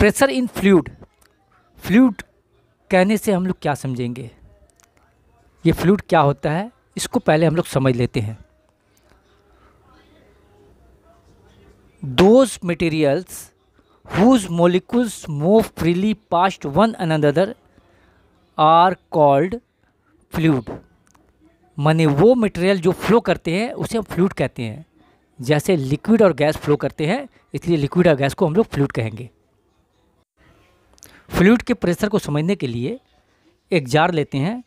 pressure in fluid fluid कहने से हम लोग क्या समझेंगे ये फ्लूड क्या होता है इसको पहले हम लोग समझ लेते हैं those materials whose molecules move freely past one another are called fluid माने वो मटेरियल जो फ्लो करते हैं उसे हम फ्लूड कहते हैं जैसे लिक्विड और गैस फ्लो करते हैं इसलिए लिक्विड और गैस को हम लोग फ्लूड कहेंगे फ्लूड के प्रेशर को समझने के लिए एक जार लेते हैं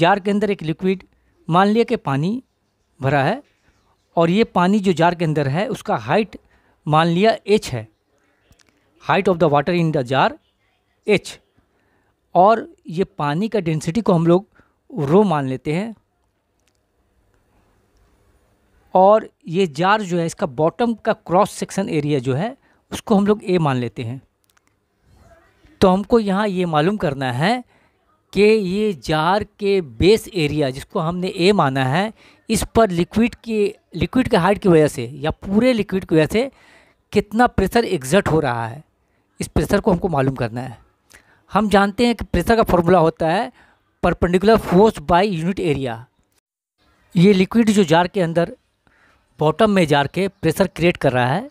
जार के अंदर एक लिक्विड मान लिया कि पानी भरा है और ये पानी जो जार के अंदर है उसका हाइट मान लिया एच है height of the water in the jar H और ये पानी का डेंसिटी को हम लोग रो मान लेते हैं और ये जार जो है इसका बॉटम का क्रॉस सेक्शन एरिया जो है उसको हम लोग ए मान लेते हैं तो हमको यहाँ ये मालूम करना है कि ये जार के बेस एरिया जिसको हमने ए माना है इस पर लिक्विड की लिक्विड के हाइट की वजह से या पूरे लिक्विड की वजह से कितना प्रेशर एग्जर्ट हो रहा है इस प्रेशर को हमको मालूम करना है हम जानते हैं कि प्रेशर का फॉर्मूला होता है perpendicular force by unit area ये लिक्विड जो जार के अंदर बॉटम में जार के प्रेशर क्रिएट कर रहा है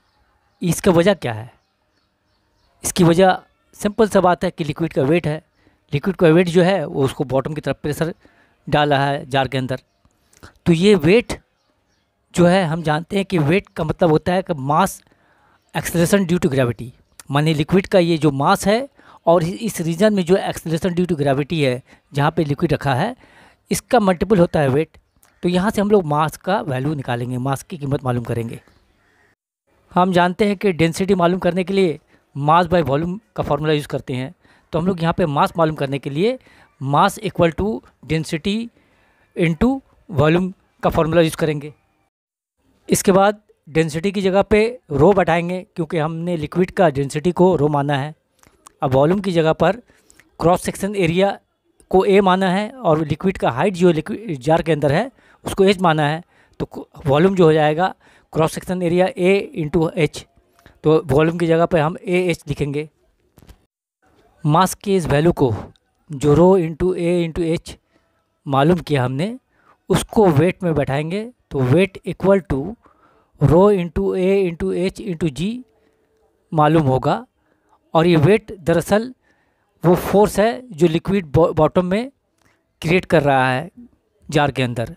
इसका वजह क्या है इसकी वजह सिंपल सा बात है कि लिक्विड का वेट है लिक्विड का वेट जो है वो उसको बॉटम की तरफ प्रेशर डाला है जार के अंदर तो ये वेट जो है हम जानते हैं कि वेट का मतलब होता है कि mass acceleration due to gravity माने लिक्विड का ये जो मास है और इस रीजन में जो एक्सलेशन ड्यू टू ग्रेविटी है जहाँ पे लिक्विड रखा है इसका मल्टीपल होता है वेट तो यहाँ से हम लोग मास का वैल्यू निकालेंगे मास की कीमत मालूम करेंगे हम जानते हैं कि डेंसिटी मालूम करने के लिए मास बाय वॉल्यूम का फार्मूला यूज़ करते हैं तो हम लोग यहाँ पे मास मालूम करने के लिए mass equal to density into volume का फार्मूला यूज़ करेंगे इसके बाद डेंसिटी की जगह पे रो बढ़ाएंगे क्योंकि हमने लिक्विड का डेंसिटी को रो माना है अब वॉल्यूम की जगह पर क्रॉस सेक्शन एरिया को ए माना है और लिक्विड का हाइट जो लिक्विड जार के अंदर है उसको एच माना है तो वॉल्यूम जो हो जाएगा cross section area A into H तो वॉल्यूम की जगह पर हम ए एच लिखेंगे मास के इस वैल्यू को जो rho into A into H मालूम किया हमने उसको वेट में बैठाएंगे तो weight equal to rho into A into H into G मालूम होगा और ये वेट दरअसल वो फोर्स है जो लिक्विड बॉटम में क्रिएट कर रहा है जार के अंदर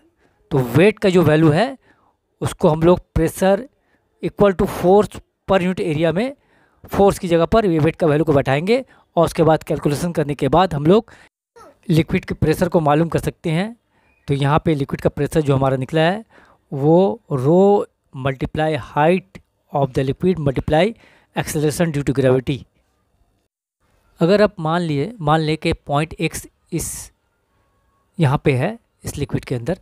तो वेट का जो वैल्यू है उसको हम लोग pressure equal to force per unit area में फोर्स की जगह पर वेट का वैल्यू को बैठाएंगे और उसके बाद कैलकुलेशन करने के बाद हम लोग लिक्विड के प्रेशर को मालूम कर सकते हैं तो यहाँ पे लिक्विड का प्रेशर जो हमारा निकला है वो rho multiply height of the liquid multiply acceleration due to gravity अगर आप मान लिए मान लें कि पॉइंट एक्स इस यहाँ पे है इस लिक्विड के अंदर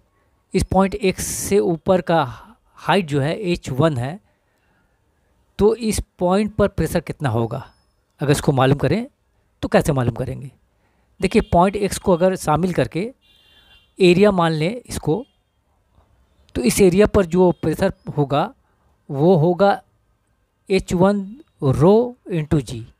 इस पॉइंट एक्स से ऊपर का हाइट जो है एच वन है तो इस पॉइंट पर प्रेशर कितना होगा अगर इसको मालूम करें तो कैसे मालूम करेंगे देखिए पॉइंट एक्स को अगर शामिल करके एरिया मान लें इसको तो इस एरिया पर जो प्रेशर होगा वो होगा एच वन रो इंटू जी